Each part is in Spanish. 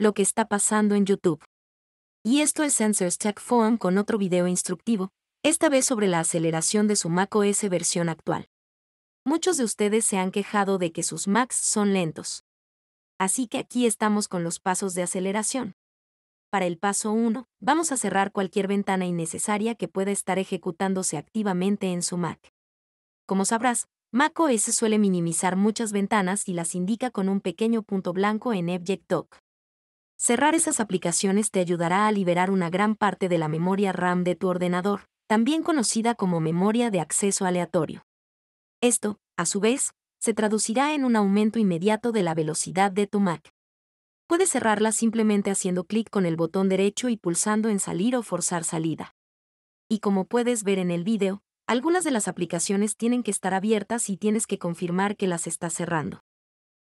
lo que está pasando en YouTube. Y esto es Sensors Tech Forum con otro video instructivo, esta vez sobre la aceleración de su Mac OS versión actual. Muchos de ustedes se han quejado de que sus Macs son lentos. Así que aquí estamos con los pasos de aceleración. Para el paso 1, vamos a cerrar cualquier ventana innecesaria que pueda estar ejecutándose activamente en su Mac. Como sabrás, OS suele minimizar muchas ventanas y las indica con un pequeño punto blanco en Dock. Cerrar esas aplicaciones te ayudará a liberar una gran parte de la memoria RAM de tu ordenador, también conocida como memoria de acceso aleatorio. Esto, a su vez, se traducirá en un aumento inmediato de la velocidad de tu Mac. Puedes cerrarla simplemente haciendo clic con el botón derecho y pulsando en salir o forzar salida. Y como puedes ver en el video, algunas de las aplicaciones tienen que estar abiertas y tienes que confirmar que las estás cerrando.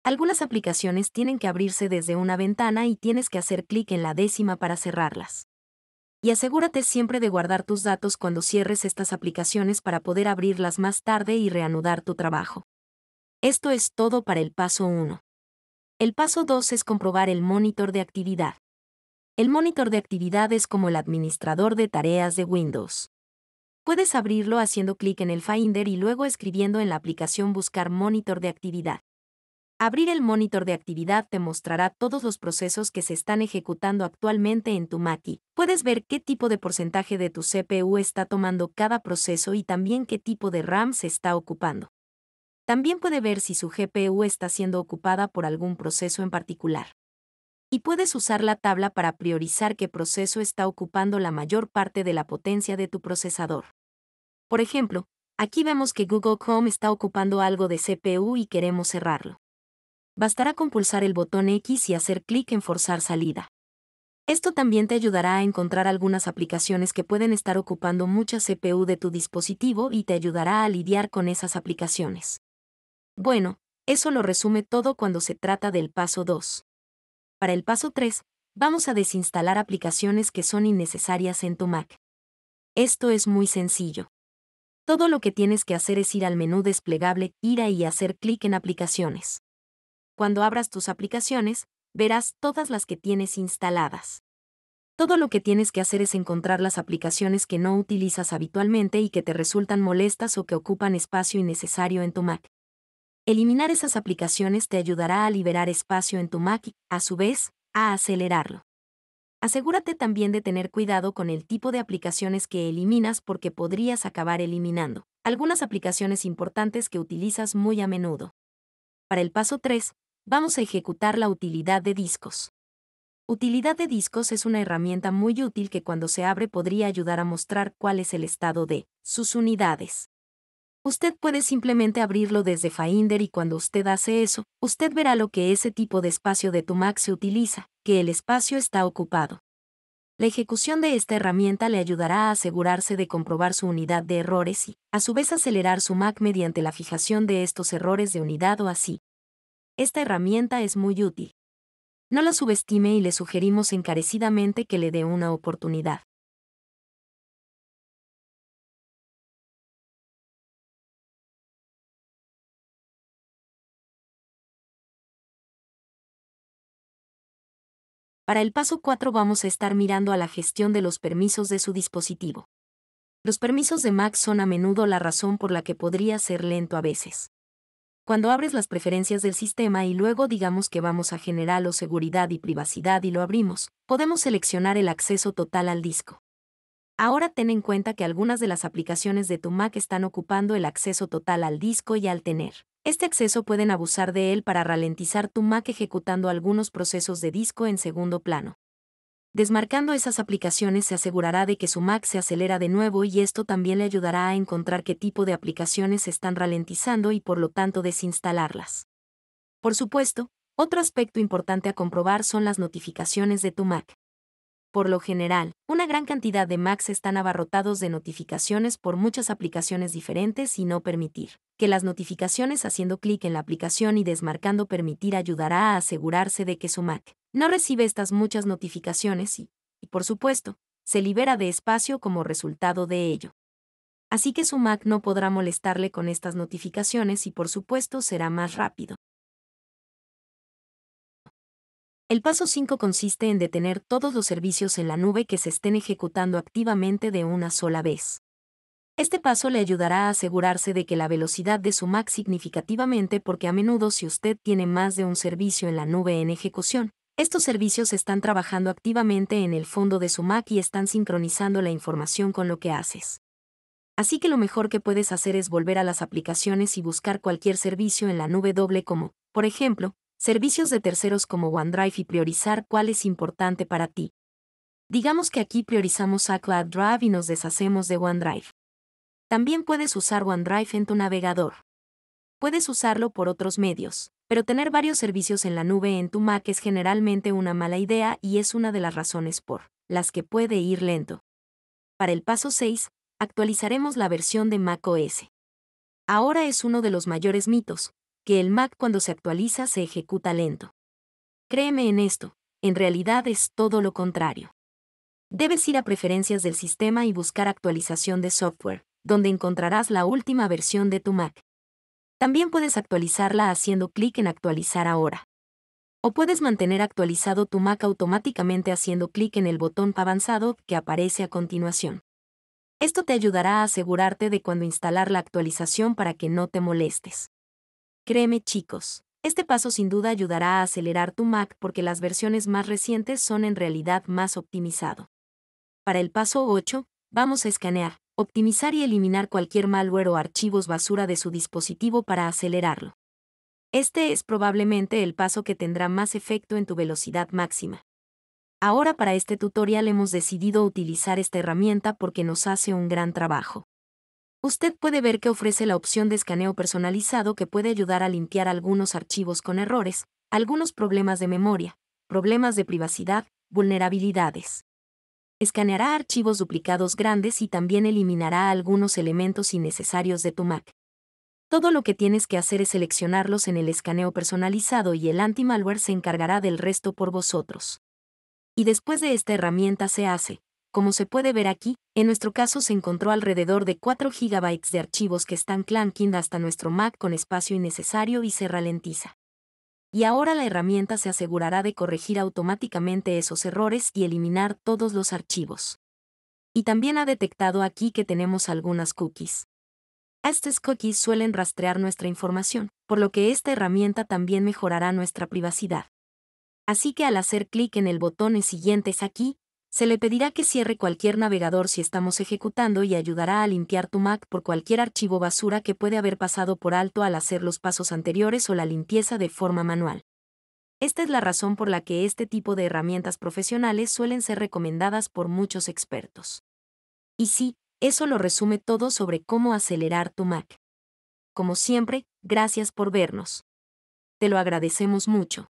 Algunas aplicaciones tienen que abrirse desde una ventana y tienes que hacer clic en la décima para cerrarlas. Y asegúrate siempre de guardar tus datos cuando cierres estas aplicaciones para poder abrirlas más tarde y reanudar tu trabajo. Esto es todo para el paso 1. El paso 2 es comprobar el monitor de actividad. El monitor de actividad es como el administrador de tareas de Windows. Puedes abrirlo haciendo clic en el Finder y luego escribiendo en la aplicación Buscar monitor de actividad. Abrir el monitor de actividad te mostrará todos los procesos que se están ejecutando actualmente en tu MacI. Puedes ver qué tipo de porcentaje de tu CPU está tomando cada proceso y también qué tipo de RAM se está ocupando. También puede ver si su GPU está siendo ocupada por algún proceso en particular. Y puedes usar la tabla para priorizar qué proceso está ocupando la mayor parte de la potencia de tu procesador. Por ejemplo, aquí vemos que Google Chrome está ocupando algo de CPU y queremos cerrarlo bastará con pulsar el botón X y hacer clic en Forzar salida. Esto también te ayudará a encontrar algunas aplicaciones que pueden estar ocupando mucha CPU de tu dispositivo y te ayudará a lidiar con esas aplicaciones. Bueno, eso lo resume todo cuando se trata del paso 2. Para el paso 3, vamos a desinstalar aplicaciones que son innecesarias en tu Mac. Esto es muy sencillo. Todo lo que tienes que hacer es ir al menú desplegable, ir y hacer clic en aplicaciones cuando abras tus aplicaciones, verás todas las que tienes instaladas. Todo lo que tienes que hacer es encontrar las aplicaciones que no utilizas habitualmente y que te resultan molestas o que ocupan espacio innecesario en tu Mac. Eliminar esas aplicaciones te ayudará a liberar espacio en tu Mac y, a su vez, a acelerarlo. Asegúrate también de tener cuidado con el tipo de aplicaciones que eliminas porque podrías acabar eliminando algunas aplicaciones importantes que utilizas muy a menudo. Para el paso 3, vamos a ejecutar la utilidad de discos. Utilidad de discos es una herramienta muy útil que cuando se abre podría ayudar a mostrar cuál es el estado de sus unidades. Usted puede simplemente abrirlo desde Finder y cuando usted hace eso, usted verá lo que ese tipo de espacio de tu Mac se utiliza, que el espacio está ocupado. La ejecución de esta herramienta le ayudará a asegurarse de comprobar su unidad de errores y, a su vez, acelerar su Mac mediante la fijación de estos errores de unidad o así, esta herramienta es muy útil. No la subestime y le sugerimos encarecidamente que le dé una oportunidad. Para el paso 4 vamos a estar mirando a la gestión de los permisos de su dispositivo. Los permisos de Mac son a menudo la razón por la que podría ser lento a veces. Cuando abres las preferencias del sistema y luego digamos que vamos a general o seguridad y privacidad y lo abrimos, podemos seleccionar el acceso total al disco. Ahora ten en cuenta que algunas de las aplicaciones de tu Mac están ocupando el acceso total al disco y al tener este acceso pueden abusar de él para ralentizar tu Mac ejecutando algunos procesos de disco en segundo plano. Desmarcando esas aplicaciones se asegurará de que su Mac se acelera de nuevo y esto también le ayudará a encontrar qué tipo de aplicaciones se están ralentizando y por lo tanto desinstalarlas. Por supuesto, otro aspecto importante a comprobar son las notificaciones de tu Mac. Por lo general, una gran cantidad de Macs están abarrotados de notificaciones por muchas aplicaciones diferentes y no permitir que las notificaciones haciendo clic en la aplicación y desmarcando permitir ayudará a asegurarse de que su Mac no recibe estas muchas notificaciones y, por supuesto, se libera de espacio como resultado de ello. Así que su Mac no podrá molestarle con estas notificaciones y por supuesto será más rápido. El paso 5 consiste en detener todos los servicios en la nube que se estén ejecutando activamente de una sola vez. Este paso le ayudará a asegurarse de que la velocidad de su Mac significativamente porque a menudo si usted tiene más de un servicio en la nube en ejecución, estos servicios están trabajando activamente en el fondo de su Mac y están sincronizando la información con lo que haces. Así que lo mejor que puedes hacer es volver a las aplicaciones y buscar cualquier servicio en la nube doble como, por ejemplo, servicios de terceros como OneDrive y priorizar cuál es importante para ti. Digamos que aquí priorizamos a Cloud Drive y nos deshacemos de OneDrive. También puedes usar OneDrive en tu navegador. Puedes usarlo por otros medios pero tener varios servicios en la nube en tu Mac es generalmente una mala idea y es una de las razones por las que puede ir lento. Para el paso 6, actualizaremos la versión de Mac OS. Ahora es uno de los mayores mitos, que el Mac cuando se actualiza se ejecuta lento. Créeme en esto, en realidad es todo lo contrario. Debes ir a preferencias del sistema y buscar actualización de software, donde encontrarás la última versión de tu Mac. También puedes actualizarla haciendo clic en Actualizar ahora. O puedes mantener actualizado tu Mac automáticamente haciendo clic en el botón avanzado que aparece a continuación. Esto te ayudará a asegurarte de cuando instalar la actualización para que no te molestes. Créeme chicos, este paso sin duda ayudará a acelerar tu Mac porque las versiones más recientes son en realidad más optimizado. Para el paso 8, vamos a escanear optimizar y eliminar cualquier malware o archivos basura de su dispositivo para acelerarlo. Este es probablemente el paso que tendrá más efecto en tu velocidad máxima. Ahora para este tutorial hemos decidido utilizar esta herramienta porque nos hace un gran trabajo. Usted puede ver que ofrece la opción de escaneo personalizado que puede ayudar a limpiar algunos archivos con errores, algunos problemas de memoria, problemas de privacidad, vulnerabilidades escaneará archivos duplicados grandes y también eliminará algunos elementos innecesarios de tu Mac. Todo lo que tienes que hacer es seleccionarlos en el escaneo personalizado y el anti-malware se encargará del resto por vosotros. Y después de esta herramienta se hace, como se puede ver aquí, en nuestro caso se encontró alrededor de 4 GB de archivos que están clanking hasta nuestro Mac con espacio innecesario y se ralentiza y ahora la herramienta se asegurará de corregir automáticamente esos errores y eliminar todos los archivos. Y también ha detectado aquí que tenemos algunas cookies. Estas cookies suelen rastrear nuestra información, por lo que esta herramienta también mejorará nuestra privacidad. Así que al hacer clic en el botón Siguientes aquí, se le pedirá que cierre cualquier navegador si estamos ejecutando y ayudará a limpiar tu Mac por cualquier archivo basura que puede haber pasado por alto al hacer los pasos anteriores o la limpieza de forma manual. Esta es la razón por la que este tipo de herramientas profesionales suelen ser recomendadas por muchos expertos. Y sí, eso lo resume todo sobre cómo acelerar tu Mac. Como siempre, gracias por vernos. Te lo agradecemos mucho.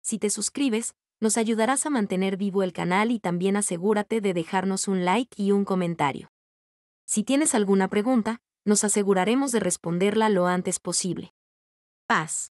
Si te suscribes, nos ayudarás a mantener vivo el canal y también asegúrate de dejarnos un like y un comentario. Si tienes alguna pregunta, nos aseguraremos de responderla lo antes posible. Paz.